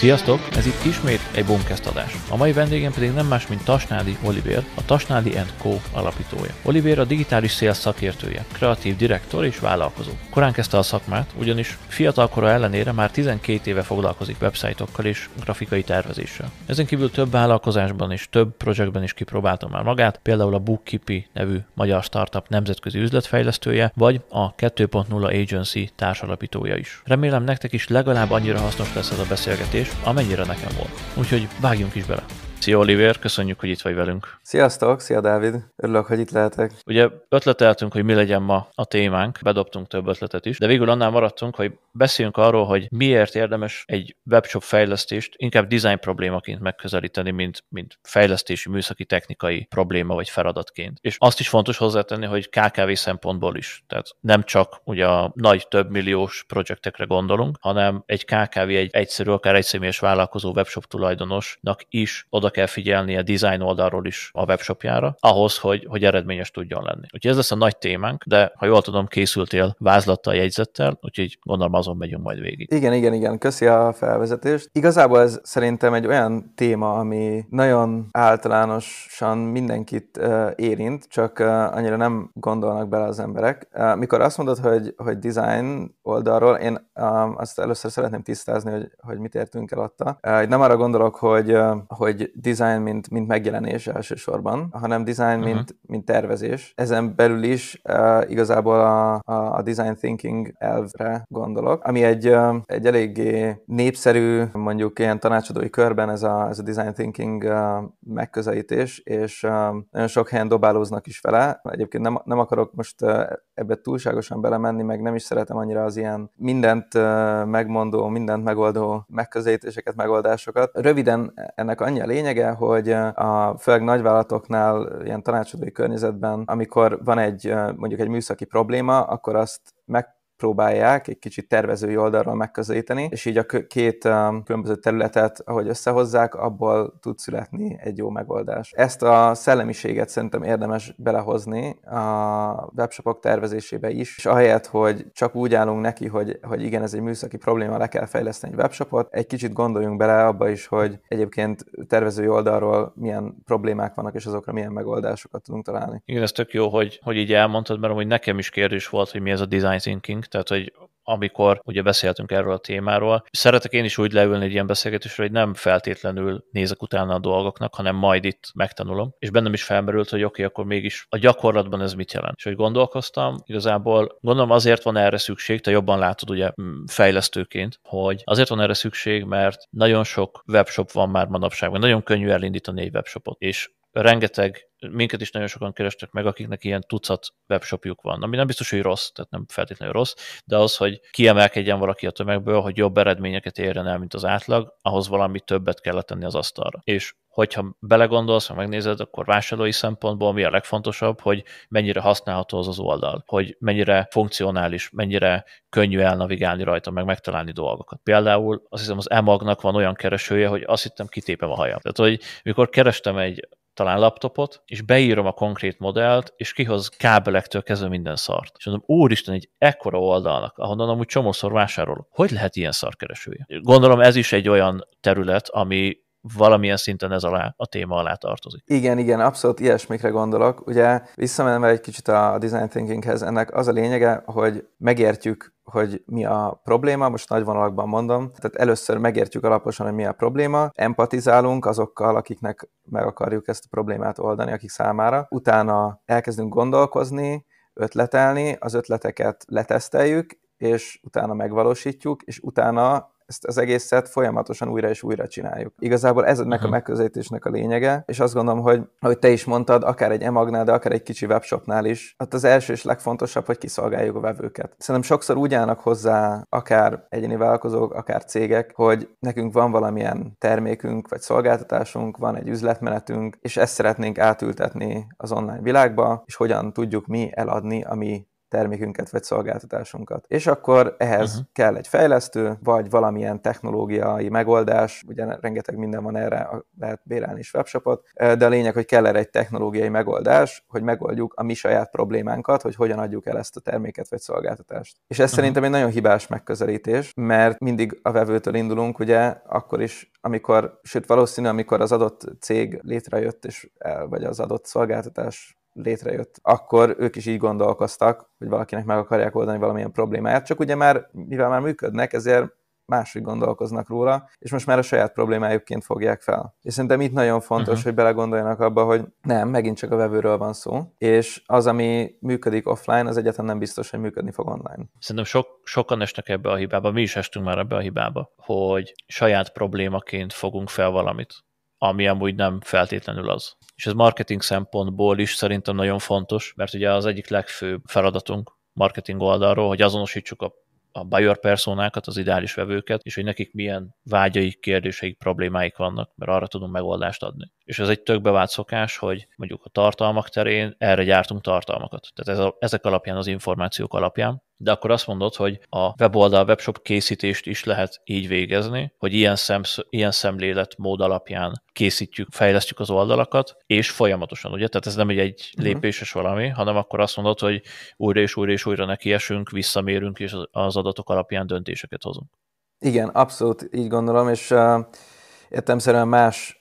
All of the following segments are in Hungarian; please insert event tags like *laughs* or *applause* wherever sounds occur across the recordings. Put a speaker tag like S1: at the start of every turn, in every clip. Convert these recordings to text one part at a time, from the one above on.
S1: Sziasztok! Ez itt ismét egy Bonkeszt adás. A mai vendégem pedig nem más, mint Tasnádi Oliver, a Tasnádi Co. alapítója. Oliver a digitális szél szakértője, kreatív direktor és vállalkozó. Korán kezdte a szakmát, ugyanis fiatalkora ellenére már 12 éve foglalkozik websájtokkal és grafikai tervezéssel. Ezen kívül több vállalkozásban és több projektben is kipróbálta már magát, például a BookKipi nevű magyar startup nemzetközi üzletfejlesztője, vagy a 2.0 Agency társalapítója is. Remélem nektek is legalább annyira hasznos lesz ez a beszélgetés, amennyire nekem volt. Úgyhogy
S2: vágjunk is bele.
S1: Szia Oliver, köszönjük, hogy itt vagy velünk.
S2: Sziasztok, szia Dávid, örülök, hogy itt lehetek.
S1: Ugye ötleteltünk, hogy mi legyen ma a témánk, bedobtunk több ötletet is, de végül annál maradtunk, hogy beszéljünk arról, hogy miért érdemes egy webshop fejlesztést inkább design problémaként megközelíteni, mint, mint fejlesztési műszaki technikai probléma vagy feladatként. És azt is fontos hozzátenni, hogy KKV szempontból is. Tehát nem csak ugye a nagy több milliós projektekre gondolunk, hanem egy KKV, egy egyszerű, akár egyszemélyes vállalkozó webshop tulajdonosnak is oda oda kell a design oldalról is a webshopjára, ahhoz, hogy, hogy eredményes tudjon lenni. Úgyhogy ez lesz a nagy témánk, de ha jól tudom, készültél vázlattal, jegyzettel, úgyhogy gondolom azon megyünk majd végig.
S2: Igen, igen, igen, köszi a felvezetést. Igazából ez szerintem egy olyan téma, ami nagyon általánosan mindenkit uh, érint, csak uh, annyira nem gondolnak bele az emberek. Uh, mikor azt mondod, hogy, hogy design oldalról, én azt először szeretném tisztázni, hogy, hogy mit értünk el adta. Uh, nem arra gondolok, hogy, uh, hogy design, mint, mint megjelenés elsősorban, hanem design, uh-huh. mint, mint tervezés. Ezen belül is uh, igazából a, a, a design thinking elvre gondolok, ami egy, uh, egy eléggé népszerű, mondjuk ilyen tanácsadói körben ez a, ez a design thinking uh, megközelítés, és uh, nagyon sok helyen dobálóznak is vele. Egyébként nem, nem akarok most uh, ebbe túlságosan belemenni, meg nem is szeretem annyira az ilyen mindent megmondó, mindent megoldó megközelítéseket, megoldásokat. Röviden ennek annyi a lényege, hogy a főleg nagyvállalatoknál ilyen tanácsadói környezetben, amikor van egy mondjuk egy műszaki probléma, akkor azt meg próbálják egy kicsit tervezői oldalról megközelíteni, és így a két um, különböző területet, ahogy összehozzák, abból tud születni egy jó megoldás. Ezt a szellemiséget szerintem érdemes belehozni a webshopok tervezésébe is, és ahelyett, hogy csak úgy állunk neki, hogy, hogy igen, ez egy műszaki probléma, le kell fejleszteni egy webshopot, egy kicsit gondoljunk bele abba is, hogy egyébként tervezői oldalról milyen problémák vannak, és azokra milyen megoldásokat tudunk találni.
S1: Igen, ez tök jó, hogy, hogy így elmondtad, mert hogy nekem is kérdés volt, hogy mi ez a design thinking, tehát hogy amikor ugye beszéltünk erről a témáról. Szeretek én is úgy leülni egy ilyen beszélgetésre, hogy nem feltétlenül nézek utána a dolgoknak, hanem majd itt megtanulom. És bennem is felmerült, hogy oké, okay, akkor mégis a gyakorlatban ez mit jelent. És hogy gondolkoztam, igazából gondolom azért van erre szükség, te jobban látod ugye fejlesztőként, hogy azért van erre szükség, mert nagyon sok webshop van már manapságban, nagyon könnyű elindítani egy webshopot. És rengeteg, minket is nagyon sokan kerestek meg, akiknek ilyen tucat webshopjuk van, ami nem biztos, hogy rossz, tehát nem feltétlenül rossz, de az, hogy kiemelkedjen valaki a tömegből, hogy jobb eredményeket érjen el, mint az átlag, ahhoz valami többet kell tenni az asztalra. És hogyha belegondolsz, ha megnézed, akkor vásárlói szempontból mi a legfontosabb, hogy mennyire használható az az oldal, hogy mennyire funkcionális, mennyire könnyű elnavigálni rajta, meg megtalálni dolgokat. Például azt hiszem az emagnak van olyan keresője, hogy azt hittem kitépem a hajam. Tehát, hogy mikor kerestem egy talán laptopot, és beírom a konkrét modellt, és kihoz kábelektől kezdve minden szart. És mondom, úristen, egy ekkora oldalnak, ahonnan amúgy csomószor vásárolok. Hogy lehet ilyen szarkeresője? Gondolom ez is egy olyan terület, ami valamilyen szinten ez alá, a téma alá tartozik.
S2: Igen, igen, abszolút ilyesmikre gondolok. Ugye visszamenve egy kicsit a design thinkinghez, ennek az a lényege, hogy megértjük, hogy mi a probléma, most nagy vonalakban mondom. Tehát először megértjük alaposan, hogy mi a probléma, empatizálunk azokkal, akiknek meg akarjuk ezt a problémát oldani, akik számára. Utána elkezdünk gondolkozni, ötletelni, az ötleteket leteszteljük, és utána megvalósítjuk, és utána ezt az egészet folyamatosan újra és újra csináljuk. Igazából ez ennek a mhm. megközelítésnek a lényege, és azt gondolom, hogy ahogy te is mondtad, akár egy emagnál, de akár egy kicsi webshopnál is, hát az első és legfontosabb, hogy kiszolgáljuk a vevőket. Szerintem sokszor úgy állnak hozzá akár egyéni vállalkozók, akár cégek, hogy nekünk van valamilyen termékünk vagy szolgáltatásunk, van egy üzletmenetünk, és ezt szeretnénk átültetni az online világba, és hogyan tudjuk mi eladni a mi termékünket vagy szolgáltatásunkat. És akkor ehhez uh-huh. kell egy fejlesztő, vagy valamilyen technológiai megoldás, ugye rengeteg minden van erre, lehet bérelni is webshopot, de a lényeg, hogy kell erre egy technológiai megoldás, hogy megoldjuk a mi saját problémánkat, hogy hogyan adjuk el ezt a terméket vagy szolgáltatást. És ez uh-huh. szerintem egy nagyon hibás megközelítés, mert mindig a vevőtől indulunk, ugye akkor is, amikor, sőt valószínű, amikor az adott cég létrejött, és el, vagy az adott szolgáltatás létrejött, akkor ők is így gondolkoztak, hogy valakinek meg akarják oldani valamilyen problémáját, csak ugye már, mivel már működnek, ezért máshogy gondolkoznak róla, és most már a saját problémájukként fogják fel. És szerintem itt nagyon fontos, uh-huh. hogy belegondoljanak abba, hogy nem, megint csak a vevőről van szó, és az, ami működik offline, az egyetlen nem biztos, hogy működni fog online.
S1: Szerintem sok, sokan esnek ebbe a hibába, mi is estünk már ebbe a hibába, hogy saját problémaként fogunk fel valamit ami amúgy nem feltétlenül az. És ez marketing szempontból is szerintem nagyon fontos, mert ugye az egyik legfőbb feladatunk marketing oldalról, hogy azonosítsuk a a buyer personákat, az ideális vevőket, és hogy nekik milyen vágyaik, kérdéseik, problémáik vannak, mert arra tudunk megoldást adni. És ez egy tök bevált szokás, hogy mondjuk a tartalmak terén erre gyártunk tartalmakat. Tehát ez a, ezek alapján, az információk alapján, de akkor azt mondod, hogy a weboldal, webshop készítést is lehet így végezni, hogy ilyen, szemsz, ilyen mód alapján készítjük, fejlesztjük az oldalakat, és folyamatosan, ugye? Tehát ez nem egy mhm. lépéses valami, hanem akkor azt mondod, hogy újra és újra és újra nekiesünk, visszamérünk, és az adatok alapján döntéseket hozunk.
S2: Igen, abszolút így gondolom, és uh, értemszerűen más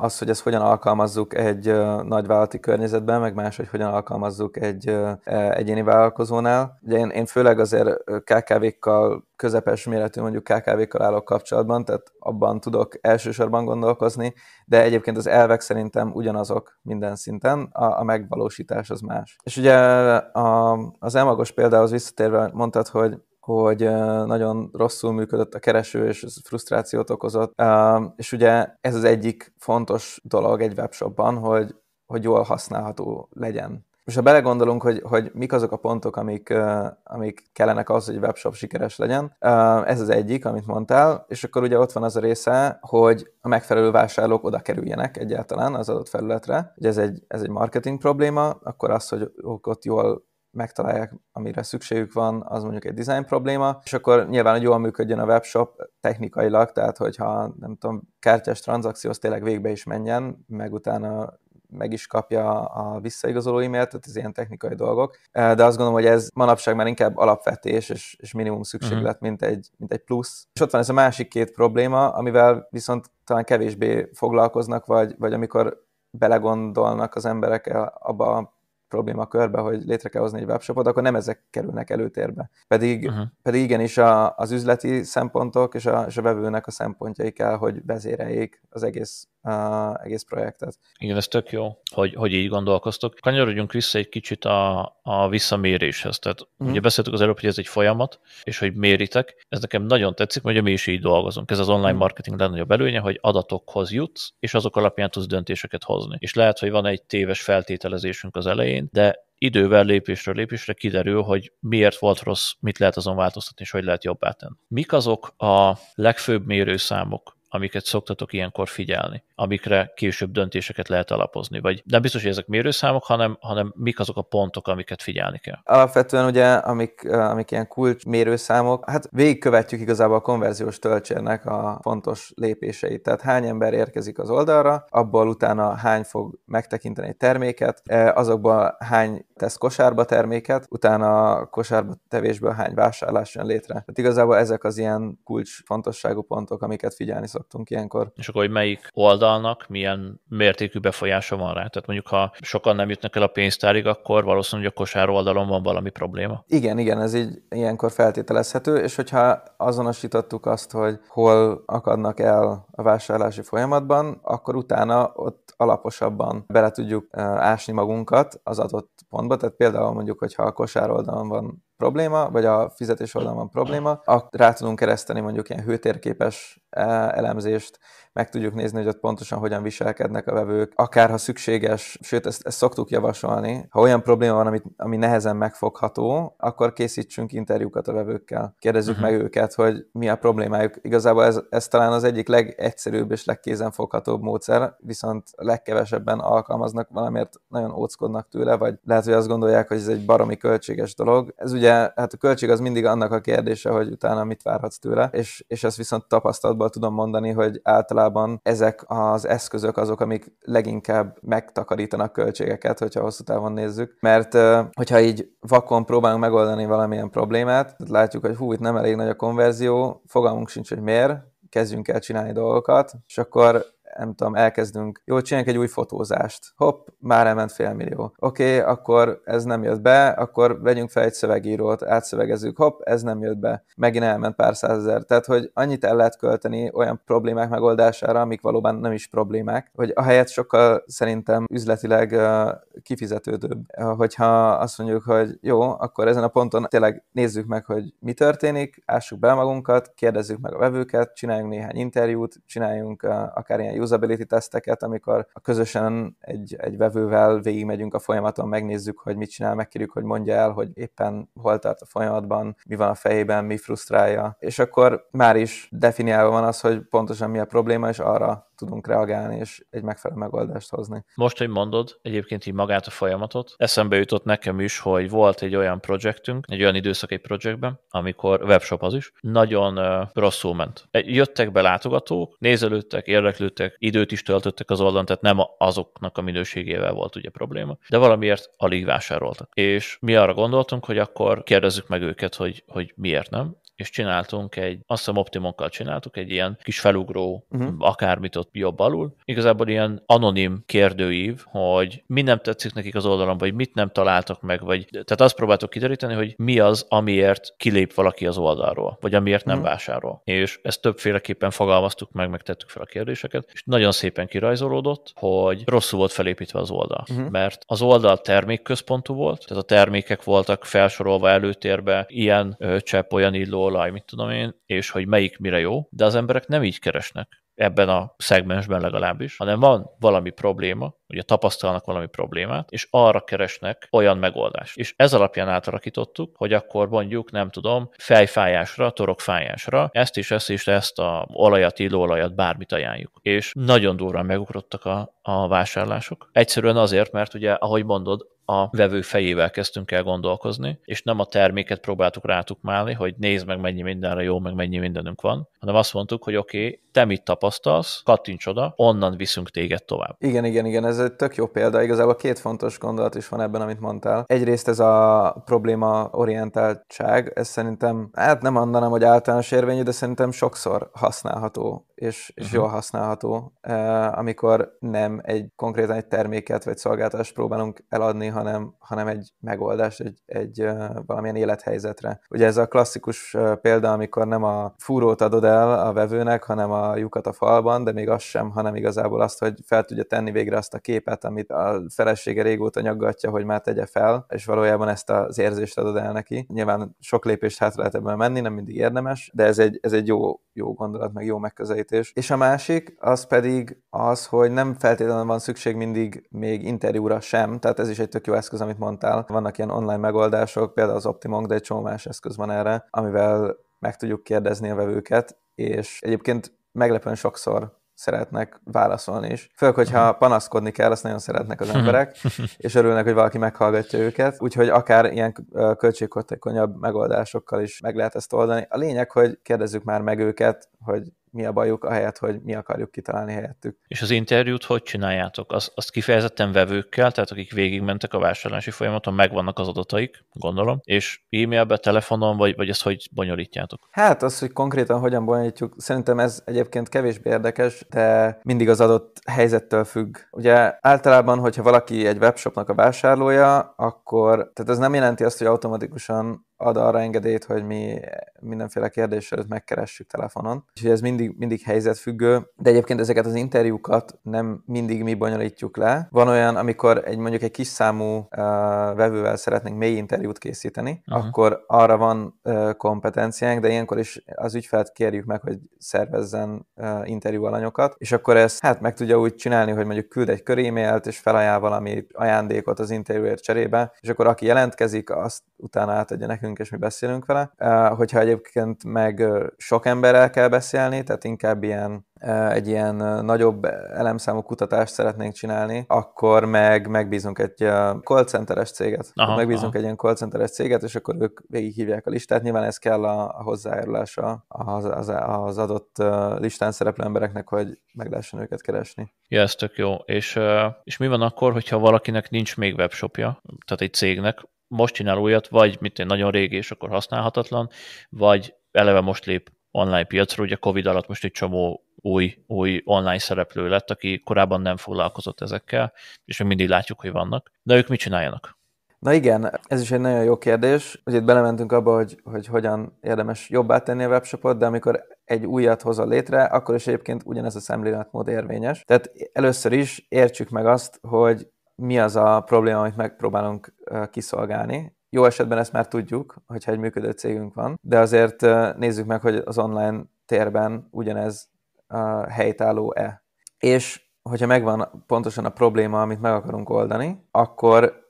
S2: az, hogy ezt hogyan alkalmazzuk egy nagyvállalati környezetben, meg más, hogy hogyan alkalmazzuk egy e, egyéni vállalkozónál. Ugye én, én főleg azért KKV-kkal, közepes méretű mondjuk KKV-kkal állok kapcsolatban, tehát abban tudok elsősorban gondolkozni, de egyébként az elvek szerintem ugyanazok minden szinten, a, a megvalósítás az más. És ugye a, az elmagos példához visszatérve mondtad, hogy hogy nagyon rosszul működött a kereső, és ez frusztrációt okozott. És ugye ez az egyik fontos dolog egy webshopban, hogy, hogy jól használható legyen. És ha belegondolunk, hogy, hogy mik azok a pontok, amik, amik kellenek ahhoz, hogy egy webshop sikeres legyen, ez az egyik, amit mondtál, és akkor ugye ott van az a része, hogy a megfelelő vásárlók oda kerüljenek egyáltalán az adott felületre. hogy ez egy, ez egy marketing probléma, akkor az, hogy ott jól megtalálják, amire szükségük van, az mondjuk egy design probléma, és akkor nyilván, hogy jól működjön a webshop technikailag, tehát hogyha nem tudom, kártyás tranzakcióhoz az tényleg végbe is menjen, meg utána meg is kapja a visszaigazoló e-mailt, tehát ez ilyen technikai dolgok. Eh, de azt gondolom, hogy ez manapság már inkább alapvetés és, és minimum szükséglet, uh-huh. mint, egy, mint egy plusz. És ott van ez a másik két probléma, amivel viszont talán kevésbé foglalkoznak, vagy, vagy amikor belegondolnak az emberek abba a problémakörbe, hogy létre kell hozni egy webshopot, akkor nem ezek kerülnek előtérbe. Pedig, uh-huh. pedig igenis a, az üzleti szempontok és a, és a vevőnek a szempontjai kell, hogy vezéreljék az egész a egész projektet.
S1: Igen, ez tök jó, hogy, hogy így gondolkoztok. Kanyarodjunk vissza egy kicsit a, a visszaméréshez. Tehát mm. ugye beszéltük az előbb, hogy ez egy folyamat, és hogy méritek. Ez nekem nagyon tetszik, ugye mi is így dolgozunk. Ez az online mhm. marketing legnagyobb előnye, hogy adatokhoz jutsz, és azok alapján tudsz döntéseket hozni. És lehet, hogy van egy téves feltételezésünk az elején, de idővel lépésről lépésre kiderül, hogy miért volt rossz, mit lehet azon változtatni, és hogy lehet jobbá tenni. Mik azok a legfőbb mérőszámok, amiket szoktatok ilyenkor figyelni, amikre később döntéseket lehet alapozni? Vagy nem biztos, hogy ezek mérőszámok, hanem, hanem mik azok a pontok, amiket figyelni kell?
S2: Alapvetően ugye, amik, amik ilyen kulcs mérőszámok, hát végigkövetjük igazából a konverziós töltsérnek a fontos lépéseit. Tehát hány ember érkezik az oldalra, abból utána hány fog megtekinteni egy terméket, azokból hány tesz kosárba terméket, utána a kosárba tevésből hány vásárlás jön létre. Tehát igazából ezek az ilyen kulcs fontosságú pontok, amiket figyelni szoktunk ilyenkor.
S1: És akkor, hogy melyik oldalnak milyen mértékű befolyása van rá? Tehát mondjuk, ha sokan nem jutnak el a pénztárig, akkor valószínűleg a kosár oldalon van valami probléma.
S2: Igen, igen, ez így ilyenkor feltételezhető, és hogyha azonosítottuk azt, hogy hol akadnak el a vásárlási folyamatban, akkor utána ott alaposabban bele tudjuk ásni magunkat az adott pontba, tehát például mondjuk, hogyha a kosár oldalon van probléma, vagy a fizetés oldalon van probléma, rá tudunk kereszteni mondjuk ilyen hőtérképes e, elemzést, meg tudjuk nézni, hogy ott pontosan hogyan viselkednek a vevők, akár ha szükséges, sőt, ezt, ezt szoktuk javasolni, ha olyan probléma van, amit, ami nehezen megfogható, akkor készítsünk interjúkat a vevőkkel. Kérdezzük uh-huh. meg őket, hogy mi a problémájuk. Igazából ez, ez talán az egyik legegyszerűbb és legkézenfoghatóbb módszer, viszont legkevesebben alkalmaznak valamiért, nagyon óckodnak tőle, vagy lehet, hogy azt gondolják, hogy ez egy baromi költséges dolog. Ez ugye, hát a költség az mindig annak a kérdése, hogy utána mit várhatsz tőle, és, és ezt viszont tapasztalatból tudom mondani, hogy általában általában ezek az eszközök azok, amik leginkább megtakarítanak költségeket, hogyha hosszú távon nézzük. Mert hogyha így vakon próbálunk megoldani valamilyen problémát, látjuk, hogy hú, itt nem elég nagy a konverzió, fogalmunk sincs, hogy miért, kezdjünk el csinálni dolgokat, és akkor nem tudom, elkezdünk, jó csináljunk egy új fotózást. Hopp, már elment fél millió. Oké, okay, akkor ez nem jött be, akkor vegyünk fel egy szövegírót, átszövegezzük, hopp, ez nem jött be. Megint elment pár százezer. Tehát, hogy annyit el lehet költeni olyan problémák megoldására, amik valóban nem is problémák, hogy a helyet sokkal szerintem üzletileg kifizetődőbb, hogyha azt mondjuk, hogy jó, akkor ezen a ponton tényleg nézzük meg, hogy mi történik, ássuk be magunkat, kérdezzük meg a vevőket, csináljunk néhány interjút, csináljunk akár ilyen usability teszteket, amikor közösen egy, egy vevővel végigmegyünk a folyamaton, megnézzük, hogy mit csinál, megkérjük, hogy mondja el, hogy éppen hol tart a folyamatban, mi van a fejében, mi frusztrálja, és akkor már is definiálva van az, hogy pontosan mi a probléma, és arra tudunk reagálni, és egy megfelelő megoldást hozni.
S1: Most, hogy mondod, egyébként így magát a folyamatot, eszembe jutott nekem is, hogy volt egy olyan projektünk, egy olyan időszak egy projektben, amikor webshop az is, nagyon uh, rosszul ment. Jöttek be látogatók, nézelődtek, érdeklődtek, időt is töltöttek az oldalon, tehát nem azoknak a minőségével volt ugye probléma, de valamiért alig vásároltak. És mi arra gondoltunk, hogy akkor kérdezzük meg őket, hogy, hogy miért nem, és csináltunk egy, azt hiszem Optimonkkal csináltuk, egy ilyen kis felugró, uh-huh. Mhm. akármit ott ott jobb alul. Igazából ilyen anonim kérdőív, hogy mi nem tetszik nekik az oldalon, vagy mit nem találtak meg, vagy tehát azt próbáltuk kideríteni, hogy mi az, amiért kilép valaki az oldalról, vagy amiért nem mm. vásárol. És ezt többféleképpen fogalmaztuk meg, megtettük fel a kérdéseket, és nagyon szépen kirajzolódott, hogy rosszul volt felépítve az oldal. Mm. Mert az oldal termékközpontú volt, tehát a termékek voltak felsorolva előtérbe, ilyen ö, csepp, olyan illóolaj, mit tudom én, és hogy melyik mire jó, de az emberek nem így keresnek ebben a szegmensben legalábbis, hanem van valami probléma, ugye tapasztalnak valami problémát, és arra keresnek olyan megoldást. És ez alapján átalakítottuk, hogy akkor mondjuk, nem tudom, fejfájásra, torokfájásra, ezt is, ezt is, ezt a olajat, illóolajat, bármit ajánljuk. És nagyon durván megugrottak a, a vásárlások. Egyszerűen azért, mert ugye, ahogy mondod, a vevő fejével kezdtünk el gondolkozni, és nem a terméket próbáltuk málni, hogy nézd meg mennyi mindenre jó, meg mennyi mindenünk van, hanem azt mondtuk, hogy oké, okay, te mit tapasztalsz, kattints oda, onnan viszünk téged tovább.
S2: Igen, igen, igen, ez egy tök jó példa. Igazából két fontos gondolat is van ebben, amit mondtál. Egyrészt ez a probléma orientáltság, ez szerintem, hát nem mondanám, hogy általános érvényű, de szerintem sokszor használható és, és uh-huh. jól használható, eh, amikor nem egy konkrétan egy terméket vagy szolgáltást próbálunk eladni, hanem, hanem egy megoldást, egy, egy eh, valamilyen élethelyzetre. Ugye ez a klasszikus eh, példa, amikor nem a fúrót adod el a vevőnek, hanem a lyukat a falban, de még az sem, hanem igazából azt, hogy fel tudja tenni végre azt a képet, amit a felesége régóta nyaggatja, hogy már tegye fel, és valójában ezt az érzést adod el neki. Nyilván sok lépést hátra lehet ebben menni, nem mindig érdemes, de ez egy, ez egy jó, jó gondolat, meg jó megközelítés megközelítés. És a másik, az pedig az, hogy nem feltétlenül van szükség mindig még interjúra sem, tehát ez is egy tök jó eszköz, amit mondtál. Vannak ilyen online megoldások, például az Optimong, de egy csomó más eszköz van erre, amivel meg tudjuk kérdezni a vevőket, és egyébként meglepően sokszor szeretnek válaszolni is. Főleg, hogyha mhm. panaszkodni kell, azt nagyon szeretnek az mhm. emberek, *laughs* és örülnek, hogy valaki meghallgatja őket. Úgyhogy akár ilyen költséghatékonyabb megoldásokkal is meg lehet ezt oldani. A lényeg, hogy kérdezzük már meg őket, hogy mi a bajuk, ahelyett, hogy mi akarjuk kitalálni helyettük.
S1: És az interjút hogy csináljátok? Azt, azt kifejezetten vevőkkel, tehát akik végigmentek a vásárlási folyamaton, megvannak az adataik, gondolom, és e-mailbe, telefonon, vagy, vagy ezt
S2: hogy bonyolítjátok? Hát az, hogy konkrétan hogyan bonyolítjuk, szerintem ez egyébként kevésbé érdekes, de mindig az adott helyzettől függ. Ugye általában, hogyha valaki egy webshopnak a vásárlója, akkor tehát ez nem jelenti azt, hogy automatikusan ad arra engedélyt, hogy mi mindenféle kérdés előtt megkeressük telefonon. Úgyhogy ez mindig, mindig helyzetfüggő, de egyébként ezeket az interjúkat nem mindig mi bonyolítjuk le. Van olyan, amikor egy mondjuk egy kis számú uh, vevővel szeretnénk mély interjút készíteni, uh-huh. akkor arra van uh, kompetenciánk, de ilyenkor is az ügyfelt kérjük meg, hogy szervezzen uh, interjúalanyokat, és akkor ezt hát meg tudja úgy csinálni, hogy mondjuk küld egy e-mailt, és felajánl valami ajándékot az interjúért cserébe, és akkor aki jelentkezik, azt utána átadja nekünk nekünk, és mi beszélünk vele. Eh, hogyha egyébként meg eh, sok emberrel kell beszélni, tehát inkább ilyen eh, egy ilyen nagyobb elemszámú kutatást szeretnénk csinálni, akkor meg megbízunk egy call centeres céget. Aha, megbízunk aha. egy ilyen call centeres céget, és akkor ők végighívják a listát. Nyilván ez kell a, a hozzájárulása az, az, az adott listán szereplő embereknek, hogy meg lehessen őket keresni.
S1: Ja, ez tök jó. És, és mi van akkor, hogyha valakinek nincs még webshopja, tehát egy cégnek, most csinál újat, vagy mit én, nagyon régi, és akkor használhatatlan, vagy eleve most lép online piacra, ugye Covid alatt most egy csomó új, új online szereplő lett, aki korábban nem foglalkozott ezekkel, és még mindig látjuk, hogy vannak. De ők mit csináljanak?
S2: Na igen, ez is egy nagyon jó kérdés. Ugye itt belementünk abba, hogy, hogy hogyan érdemes jobbá tenni a webshopot, de amikor egy újat a létre, akkor is egyébként ugyanez a szemléletmód érvényes. Tehát először is értsük meg azt, hogy mi az a probléma, amit megpróbálunk kiszolgálni. Jó esetben ezt már tudjuk, hogyha egy működő cégünk van, de azért nézzük meg, hogy az online térben ugyanez helytálló-e. És hogyha megvan pontosan a probléma, amit meg akarunk oldani, akkor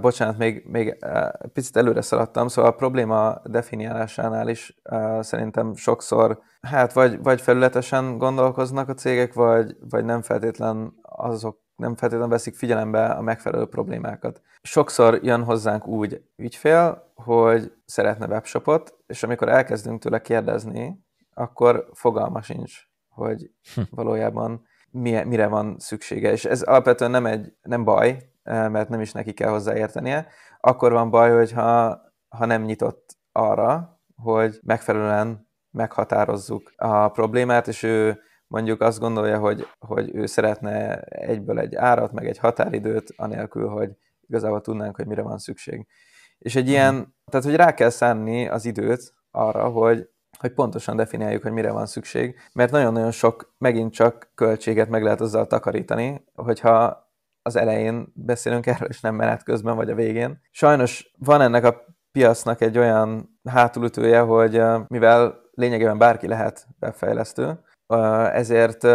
S2: bocsánat, még, még picit előre szaladtam, szóval a probléma definiálásánál is szerintem sokszor, hát vagy, vagy felületesen gondolkoznak a cégek, vagy, vagy nem feltétlen azok nem feltétlenül veszik figyelembe a megfelelő problémákat. Sokszor jön hozzánk úgy ügyfél, hogy szeretne webshopot, és amikor elkezdünk tőle kérdezni, akkor fogalma sincs, hogy hm. valójában mi, mire van szüksége. És ez alapvetően nem, egy, nem baj, eh, mert nem is neki kell hozzáértenie. Akkor van baj, hogyha ha nem nyitott arra, hogy megfelelően meghatározzuk a problémát, és ő mondjuk azt gondolja, hogy, hogy ő szeretne egyből egy árat, meg egy határidőt, anélkül, hogy igazából tudnánk, hogy mire van szükség. És egy ilyen, mhm. tehát hogy rá kell szánni az időt arra, hogy, hogy pontosan definiáljuk, hogy mire van szükség, mert nagyon-nagyon sok megint csak költséget meg lehet azzal takarítani, hogyha az elején beszélünk erről, és nem menet közben vagy a végén. Sajnos van ennek a piacnak egy olyan hátulütője, hogy mivel lényegében bárki lehet befejlesztő, ezért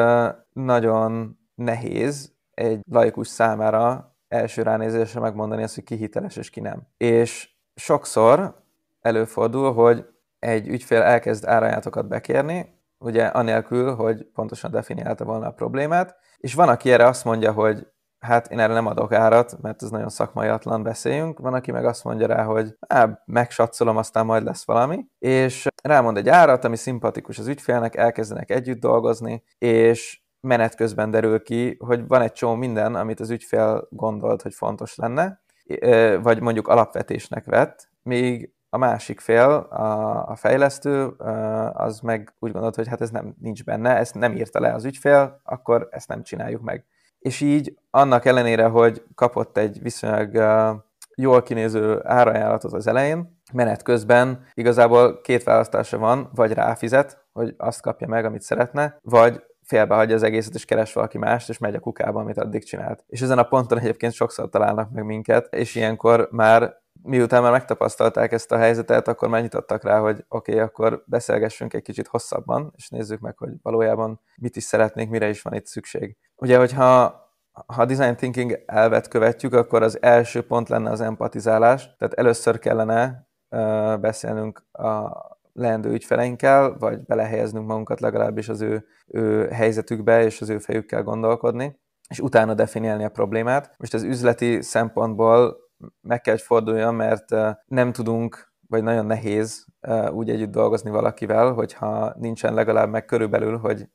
S2: nagyon nehéz egy laikus számára első ránézésre megmondani azt, hogy ki hiteles és ki nem. És sokszor előfordul, hogy egy ügyfél elkezd árajátokat bekérni, ugye anélkül, hogy pontosan definiálta volna a problémát, és van, aki erre azt mondja, hogy hát én erre nem adok árat, mert ez nagyon szakmaiatlan, beszéljünk. Van, aki meg azt mondja rá, hogy á, megsatszolom, aztán majd lesz valami, és rámond egy árat, ami szimpatikus az ügyfélnek, elkezdenek együtt dolgozni, és menet közben derül ki, hogy van egy csomó minden, amit az ügyfél gondolt, hogy fontos lenne, vagy mondjuk alapvetésnek vett, míg a másik fél, a, a fejlesztő, az meg úgy gondolt, hogy hát ez nem nincs benne, ezt nem írta le az ügyfél, akkor ezt nem csináljuk meg és így annak ellenére, hogy kapott egy viszonylag jól kinéző árajánlatot az elején, menet közben igazából két választása van, vagy ráfizet, hogy azt kapja meg, amit szeretne, vagy félbehagyja az egészet, és keres valaki mást, és megy a kukába, amit addig csinált. És ezen a ponton egyébként sokszor találnak meg minket, és ilyenkor már miután már megtapasztalták ezt a helyzetet, akkor már nyitottak rá, hogy oké, okay, akkor beszélgessünk egy kicsit hosszabban, és nézzük meg, hogy valójában mit is szeretnénk, mire is van itt szükség ugye, hogyha ha a design thinking elvet követjük, akkor az első pont lenne az empatizálás, tehát először kellene uh, beszélnünk a leendő ügyfeleinkkel, vagy belehelyeznünk magunkat legalábbis az ő, ő helyzetükbe, és az ő fejükkel gondolkodni, és utána definiálni a problémát. Most az üzleti szempontból meg kell, hogy forduljon, mert uh, nem tudunk vagy nagyon nehéz uh, úgy együtt dolgozni valakivel, hogyha nincsen legalább meg körülbelül, hogy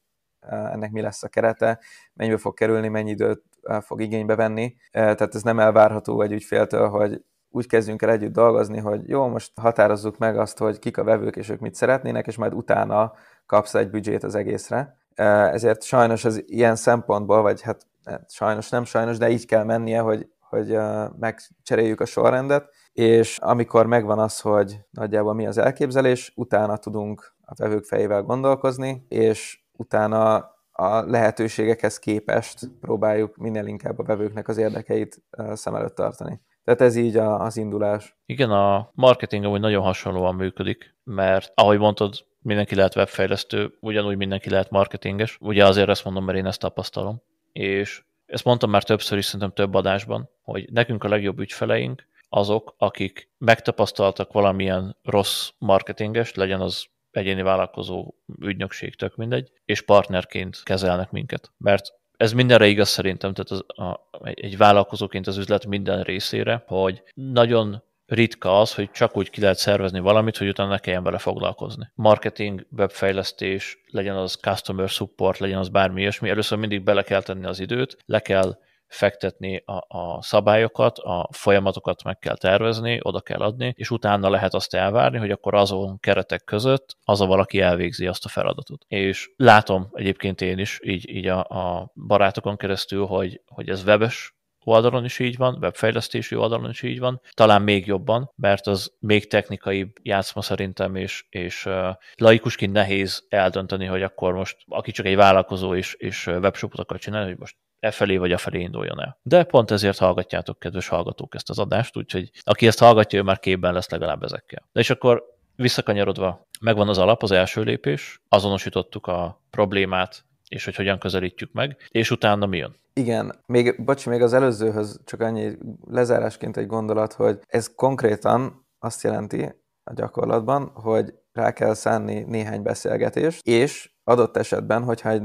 S2: Eh, ennek mi lesz a kerete, mennyibe fog kerülni, mennyi időt eh, fog igénybe venni. Eh, tehát ez nem elvárható egy ügyféltől, hogy úgy kezdjünk el együtt dolgozni, hogy jó, most határozzuk meg azt, hogy kik a vevők és ők mit szeretnének, és majd utána kapsz egy büdzsét az egészre. Ezért sajnos ez ilyen szempontból, vagy hát, hát sajnos nem sajnos, de így kell mennie, hogy, hogy megcseréljük a sorrendet, és amikor megvan az, hogy nagyjából mi az elképzelés, utána tudunk a vevők fejével gondolkozni, és utána a lehetőségekhez képest próbáljuk minél inkább a vevőknek az érdekeit szem előtt tartani. Tehát ez így a, az indulás.
S1: Igen, a marketing amúgy nagyon hasonlóan működik, mert ahogy mondtad, mindenki lehet webfejlesztő, ugyanúgy mindenki lehet marketinges. Ugye azért ezt mondom, mert én ezt tapasztalom. És ezt mondtam már többször is, szerintem több adásban, hogy nekünk a legjobb ügyfeleink azok, akik megtapasztaltak valamilyen rossz marketinges, legyen az egyéni vállalkozó, ügynökség, tök mindegy, és partnerként kezelnek minket. Mert ez mindenre igaz szerintem, tehát az, a, egy vállalkozóként az üzlet minden részére, hogy nagyon ritka az, hogy csak úgy ki lehet szervezni valamit, hogy utána ne kelljen vele foglalkozni. Marketing, webfejlesztés, legyen az customer support, legyen az bármi ilyesmi, először mindig bele kell tenni az időt, le kell fektetni a, a szabályokat, a folyamatokat meg kell tervezni, oda kell adni, és utána lehet azt elvárni, hogy akkor azon keretek között az a valaki elvégzi azt a feladatot. És látom egyébként én is így, így a, a barátokon keresztül, hogy, hogy ez webes oldalon is így van, webfejlesztési oldalon is így van, talán még jobban, mert az még technikai játszma szerintem, és, és uh, laikusként nehéz eldönteni, hogy akkor most, aki csak egy vállalkozó is és webshopot akar csinálni, hogy most e felé vagy a felé induljon el. De pont ezért hallgatjátok, kedves hallgatók, ezt az adást, úgyhogy aki ezt hallgatja, ő már képben lesz legalább ezekkel. De és akkor visszakanyarodva, megvan az alap, az első lépés, azonosítottuk a problémát, és hogy hogyan közelítjük meg, és utána mi jön.
S2: Igen, még, bocs, még az előzőhöz csak annyi lezárásként egy gondolat, hogy ez konkrétan azt jelenti a gyakorlatban, hogy rá kell szánni néhány beszélgetést, és adott esetben, hogyha egy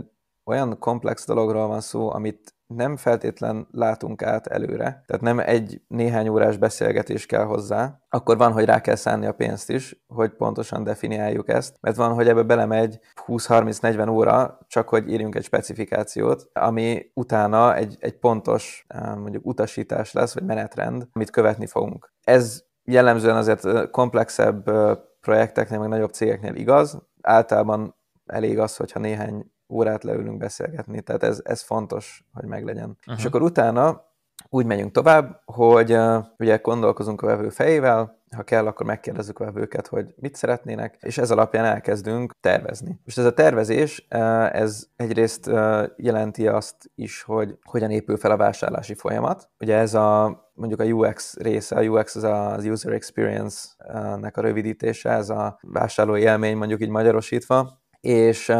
S2: olyan komplex dologról van szó, amit nem feltétlen látunk át előre, tehát nem egy néhány órás beszélgetés kell hozzá, akkor van, hogy rá kell szánni a pénzt is, hogy pontosan definiáljuk ezt, mert van, hogy ebbe belemegy 20-30-40 óra, csak hogy írjunk egy specifikációt, ami utána egy, egy pontos mondjuk utasítás lesz, vagy menetrend, amit követni fogunk. Ez jellemzően azért komplexebb projekteknél, meg nagyobb cégeknél igaz, általában elég az, hogyha néhány órát leülünk beszélgetni, tehát ez, ez fontos, hogy meglegyen. Uh-huh. És akkor utána úgy megyünk tovább, hogy uh, ugye gondolkozunk a vevő fejével, ha kell, akkor megkérdezzük a vevőket, hogy mit szeretnének, és ez alapján elkezdünk tervezni. Most ez a tervezés, uh, ez egyrészt uh, jelenti azt is, hogy hogyan épül fel a vásárlási folyamat. Ugye ez a mondjuk a UX része, a UX az az User Experience-nek a rövidítése, ez a vásárlói élmény mondjuk így magyarosítva, és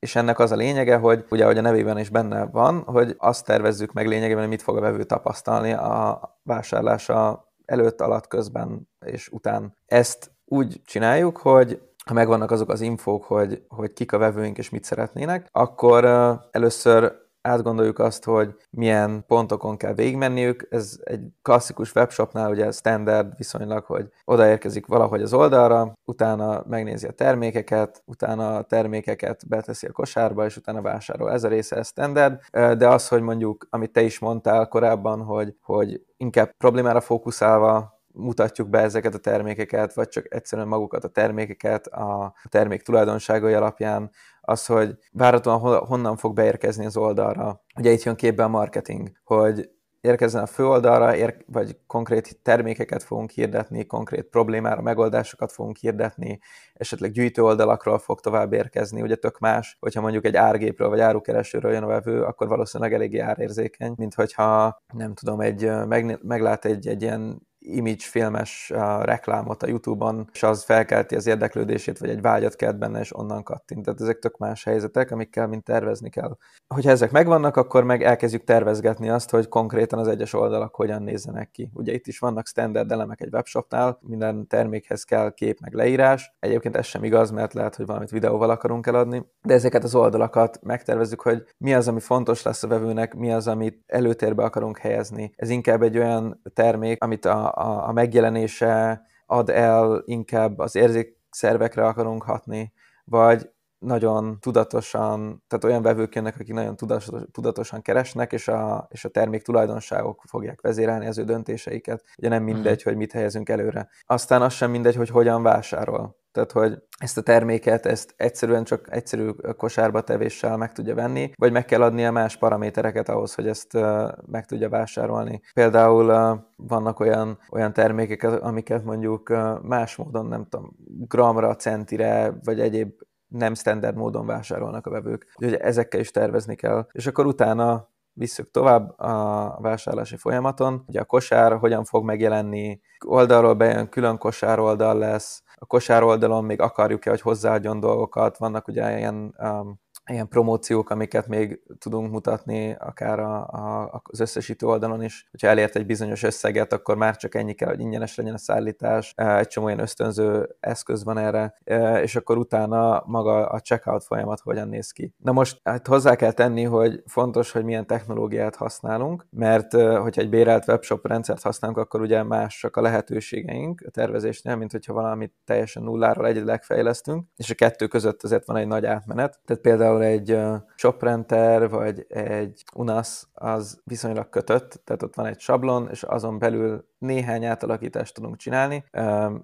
S2: és ennek az a lényege, hogy ugye, ahogy a nevében is benne van, hogy azt tervezzük meg lényegében, hogy mit fog a vevő tapasztalni a vásárlása előtt, alatt, közben és után. Ezt úgy csináljuk, hogy ha megvannak azok az infók, hogy, hogy kik a vevőink és mit szeretnének, akkor először átgondoljuk azt, hogy milyen pontokon kell végigmenniük. Ez egy klasszikus webshopnál ugye standard viszonylag, hogy odaérkezik valahogy az oldalra, utána megnézi a termékeket, utána a termékeket beteszi a kosárba, és utána vásárol. Ez a része, ez standard, de az, hogy mondjuk, amit te is mondtál korábban, hogy, hogy inkább problémára fókuszálva mutatjuk be ezeket a termékeket, vagy csak egyszerűen magukat a termékeket a termék tulajdonságai alapján, az, hogy váratlan honnan fog beérkezni az oldalra. Ugye itt jön képbe a marketing, hogy érkezzen a főoldalra, ér- vagy konkrét termékeket fogunk hirdetni, konkrét problémára megoldásokat fogunk hirdetni, esetleg gyűjtő oldalakról fog tovább érkezni, ugye tök más, hogyha mondjuk egy árgépről vagy árukeresőről jön a vevő, akkor valószínűleg eléggé árérzékeny, mint hogyha nem tudom, egy, meg, meglát egy, egy ilyen image filmes reklámot a YouTube-on, és az felkelti az érdeklődését, vagy egy vágyat kelt benne, és onnan kattint. Tehát ezek tök más helyzetek, amikkel mind tervezni kell. Hogyha ezek megvannak, akkor meg elkezdjük tervezgetni azt, hogy konkrétan az egyes oldalak hogyan nézzenek ki. Ugye itt is vannak standard elemek egy webshopnál, minden termékhez kell kép meg leírás. Egyébként ez sem igaz, mert lehet, hogy valamit videóval akarunk eladni, de ezeket az oldalakat megtervezzük, hogy mi az, ami fontos lesz a vevőnek, mi az, amit előtérbe akarunk helyezni. Ez inkább egy olyan termék, amit a a, a megjelenése ad el inkább az érzékszervekre akarunk hatni, vagy nagyon tudatosan, tehát olyan vevők jönnek, akik nagyon tudatos, tudatosan keresnek, és a, és a termék tulajdonságok fogják vezérelni az ő döntéseiket. Ugye nem mhm. mindegy, hogy mit helyezünk előre. Aztán az sem mindegy, hogy hogyan vásárol. Tehát, hogy ezt a terméket, ezt egyszerűen csak egyszerű kosárba tevéssel meg tudja venni, vagy meg kell adnia más paramétereket ahhoz, hogy ezt meg tudja vásárolni. Például vannak olyan, olyan termékek, amiket mondjuk más módon, nem tudom, gramra, centire, vagy egyéb nem standard módon vásárolnak a vevők. Úgyhogy ezekkel is tervezni kell. És akkor utána visszük tovább a vásárlási folyamaton. Ugye a kosár hogyan fog megjelenni, oldalról bejön, külön kosár oldal lesz, a kosár oldalon még akarjuk-e, hogy hozzáadjon dolgokat, vannak ugye ilyen um, ilyen promóciók, amiket még tudunk mutatni akár a, a, az összesítő oldalon is. Hogyha elért egy bizonyos összeget, akkor már csak ennyi kell, hogy ingyenes legyen a szállítás. Egy csomó ilyen ösztönző eszköz van erre, és akkor utána maga a checkout folyamat hogyan néz ki. Na most hát hozzá kell tenni, hogy fontos, hogy milyen technológiát használunk, mert hogyha egy bérelt webshop rendszert használunk, akkor ugye mások a lehetőségeink a tervezésnél, mint hogyha valamit teljesen nulláról egyedileg fejlesztünk, és a kettő között azért van egy nagy átmenet. Tehát például például egy shoprenter vagy egy Unas az viszonylag kötött, tehát ott van egy sablon, és azon belül néhány átalakítást tudunk csinálni.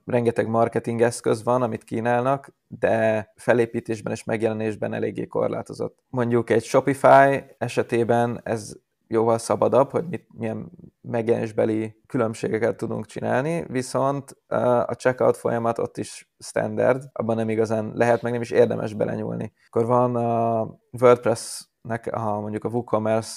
S2: Rengeteg marketing eszköz van, amit kínálnak, de felépítésben és megjelenésben eléggé korlátozott. Mondjuk egy Shopify esetében ez jóval szabadabb, hogy mit, milyen megjelenésbeli különbségeket tudunk csinálni, viszont a checkout folyamat ott is standard, abban nem igazán lehet, meg nem is érdemes belenyúlni. Akkor van a WordPress-nek a, mondjuk a WooCommerce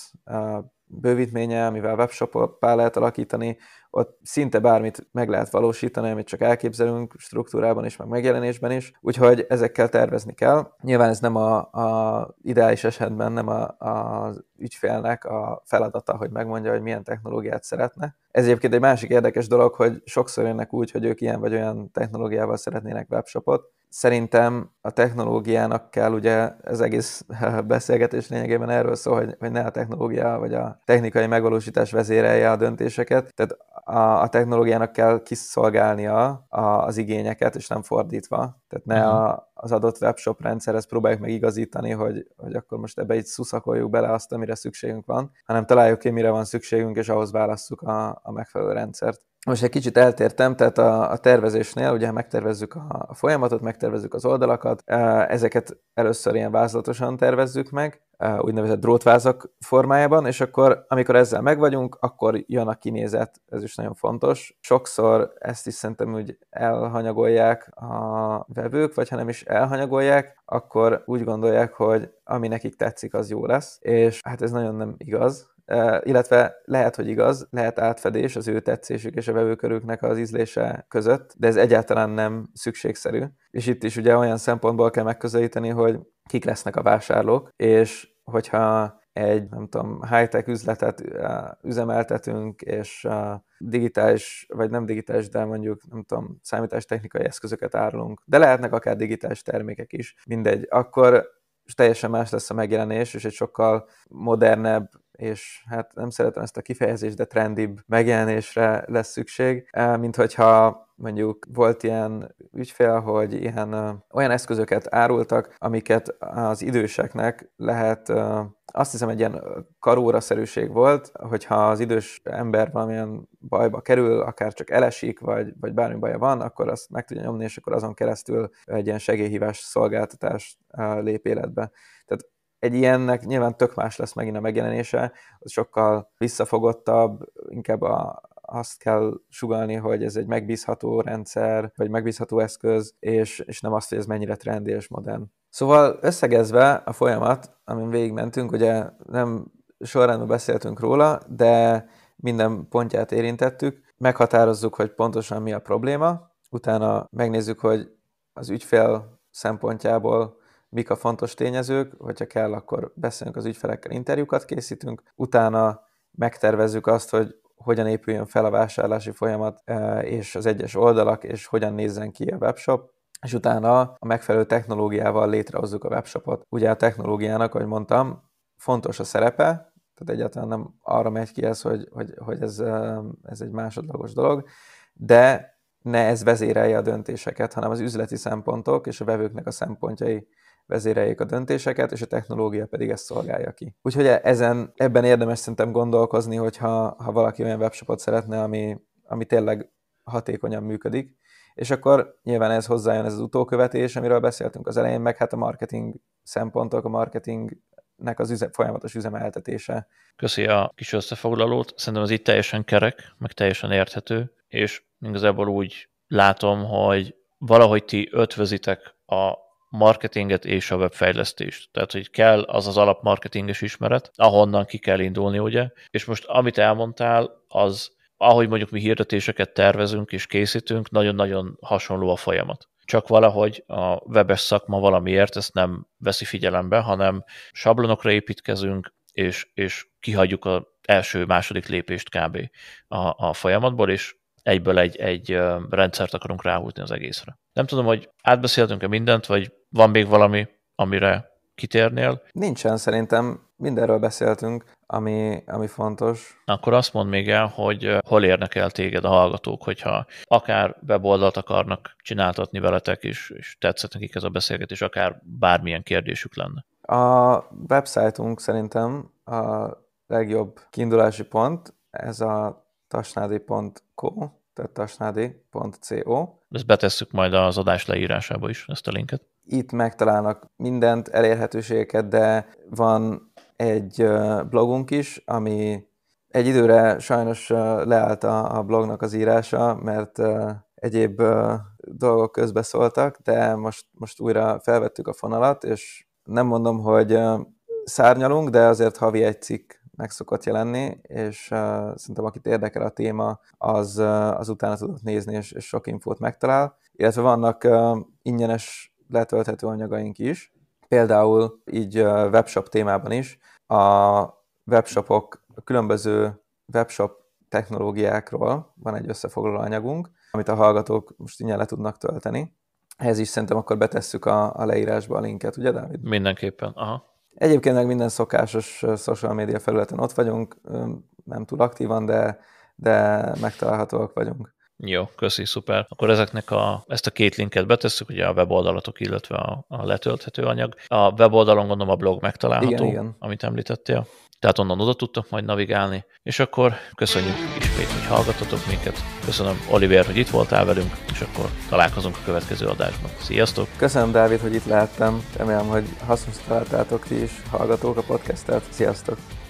S2: bővítménye, amivel webshopot pá lehet alakítani, ott szinte bármit meg lehet valósítani, amit csak elképzelünk struktúrában is, meg megjelenésben is, úgyhogy ezekkel tervezni kell. Nyilván ez nem a, a ideális esetben nem a, az ügyfélnek a feladata, hogy megmondja, hogy milyen technológiát szeretne. Ez egyébként egy másik érdekes dolog, hogy sokszor jönnek úgy, hogy ők ilyen vagy olyan technológiával szeretnének webshopot, szerintem a technológiának kell, ugye ez egész *laughs* beszélgetés lényegében erről szól, hogy, hogy ne a technológia vagy a technikai megvalósítás vezérelje a döntéseket. Tehát a, technológiának kell kiszolgálnia az igényeket, és nem fordítva. Tehát ne uh-huh. a, az adott webshop ezt próbáljuk meg igazítani, hogy, hogy akkor most ebbe így szuszakoljuk bele azt, amire szükségünk van, hanem találjuk ki, mire van szükségünk, és ahhoz válasszuk a, a megfelelő rendszert. Most egy kicsit eltértem, tehát a, a tervezésnél ugye megtervezzük a, a folyamatot, megtervezzük az oldalakat, ezeket először ilyen vázlatosan tervezzük meg, úgynevezett drótvázak formájában, és akkor, amikor ezzel megvagyunk, akkor jön a kinézet, ez is nagyon fontos. Sokszor ezt is szerintem úgy elhanyagolják a vevők, vagy ha nem is elhanyagolják, akkor úgy gondolják, hogy ami nekik tetszik, az jó lesz, és hát ez nagyon nem igaz, illetve lehet, hogy igaz, lehet átfedés az ő tetszésük és a vevőkörüknek az ízlése között, de ez egyáltalán nem szükségszerű. És itt is ugye olyan szempontból kell megközelíteni, hogy kik lesznek a vásárlók, és hogyha egy, nem tudom, high-tech üzletet üzemeltetünk, és digitális, vagy nem digitális, de mondjuk, nem tudom, számítástechnikai eszközöket árulunk, de lehetnek akár digitális termékek is, mindegy, akkor teljesen más lesz a megjelenés, és egy sokkal modernebb, és hát nem szeretem ezt a kifejezést, de trendibb megjelenésre lesz szükség, mint hogyha mondjuk volt ilyen ügyfél, hogy ilyen olyan eszközöket árultak, amiket az időseknek lehet azt hiszem egy ilyen karóra szerűség volt, hogyha az idős ember valamilyen bajba kerül, akár csak elesik, vagy, vagy bármi baja van, akkor azt meg tudja nyomni, és akkor azon keresztül egy ilyen segélyhívás szolgáltatás lép életbe. Tehát egy ilyennek nyilván tök más lesz megint a megjelenése, az sokkal visszafogottabb, inkább a, azt kell sugalni, hogy ez egy megbízható rendszer, vagy megbízható eszköz, és, és nem azt, hogy ez mennyire trendi és modern. Szóval összegezve a folyamat, amin végigmentünk, ugye nem sorrendben beszéltünk róla, de minden pontját érintettük, meghatározzuk, hogy pontosan mi a probléma, utána megnézzük, hogy az ügyfél szempontjából mik a fontos tényezők, hogyha kell, akkor beszélünk az ügyfelekkel, interjúkat készítünk, utána megtervezzük azt, hogy hogyan épüljön fel a vásárlási folyamat, e, és az egyes oldalak, és hogyan nézzen ki a webshop, és utána a megfelelő technológiával létrehozzuk a webshopot. Ugye a technológiának, ahogy mondtam, fontos a szerepe, tehát egyáltalán nem arra megy ki ez, hogy, hogy, hogy ez, e, ez egy másodlagos dolog, de ne ez vezérelje a döntéseket, hanem az üzleti szempontok és a vevőknek a szempontjai vezéreljék a döntéseket, és a technológia pedig ezt szolgálja ki. Úgyhogy e-, ezen, ebben érdemes szerintem gondolkozni, hogyha ha valaki olyan webshopot szeretne, ami, ami tényleg hatékonyan működik, és akkor nyilván ez hozzájön ez az utókövetés, amiről beszéltünk az elején, meg hát a marketing szempontok, a marketing nek az üze, folyamatos üzemeltetése.
S1: Köszi a kis összefoglalót, szerintem az itt teljesen kerek, meg teljesen érthető, és igazából úgy látom, hogy valahogy ti ötvözitek a marketinget és a webfejlesztést. Tehát, hogy kell az az alap marketinges ismeret, ahonnan ki kell indulni, ugye? És most, amit elmondtál, az, ahogy mondjuk mi hirdetéseket tervezünk és készítünk, nagyon-nagyon hasonló a folyamat csak valahogy a webes szakma valamiért ezt nem veszi figyelembe, hanem sablonokra építkezünk, és, és kihagyjuk az első-második lépést kb. A, a folyamatból, és egyből egy, egy rendszert akarunk ráhúzni az egészre. Nem tudom, hogy átbeszéltünk-e mindent, vagy van még valami, amire kitérnél?
S2: Nincsen, szerintem mindenről beszéltünk, ami, ami fontos.
S1: Akkor azt mondd még el, hogy hol érnek el téged a hallgatók, hogyha akár weboldalt akarnak csináltatni veletek is, és tetszett nekik ez a beszélgetés, akár bármilyen kérdésük lenne.
S2: A websájtunk szerintem a legjobb kiindulási pont, ez a tasnádi.co, tehát tasnádi.co.
S1: Ezt betesszük majd az adás leírásába is, ezt a linket.
S2: Itt megtalálnak mindent, elérhetőségeket, de van egy blogunk is, ami egy időre sajnos leállt a blognak az írása, mert egyéb dolgok közbeszóltak, de most, most újra felvettük a fonalat, és nem mondom, hogy szárnyalunk, de azért havi egy cikk meg szokott jelenni, és uh, szerintem akit érdekel a téma, az, uh, az utána tudott nézni, és, és sok infót megtalál. Illetve vannak uh, ingyenes letölthető anyagaink is, például így webshop témában is, a webshopok, a különböző webshop technológiákról van egy összefoglaló anyagunk, amit a hallgatók most ingyen le tudnak tölteni. Ehhez is szerintem akkor betesszük a, a leírásba a linket, ugye Dávid?
S1: Mindenképpen, aha.
S2: Egyébként meg minden szokásos social média felületen ott vagyunk, nem túl aktívan, de, de megtalálhatóak vagyunk.
S1: Jó, köszi, szuper. Akkor ezeknek a, ezt a két linket betesszük, ugye a weboldalatok, illetve a, a letölthető anyag. A weboldalon gondolom a blog megtalálható, igen, igen. amit említettél. Tehát onnan oda tudtok majd navigálni. És akkor köszönjük ismét, hogy hallgatotok minket. Köszönöm Oliver, hogy itt voltál velünk, és akkor találkozunk a következő adásban. Sziasztok!
S2: Köszönöm Dávid, hogy itt láttam. Remélem, hogy hasznos találtátok ti is, hallgatók a podcastet. Sziasztok!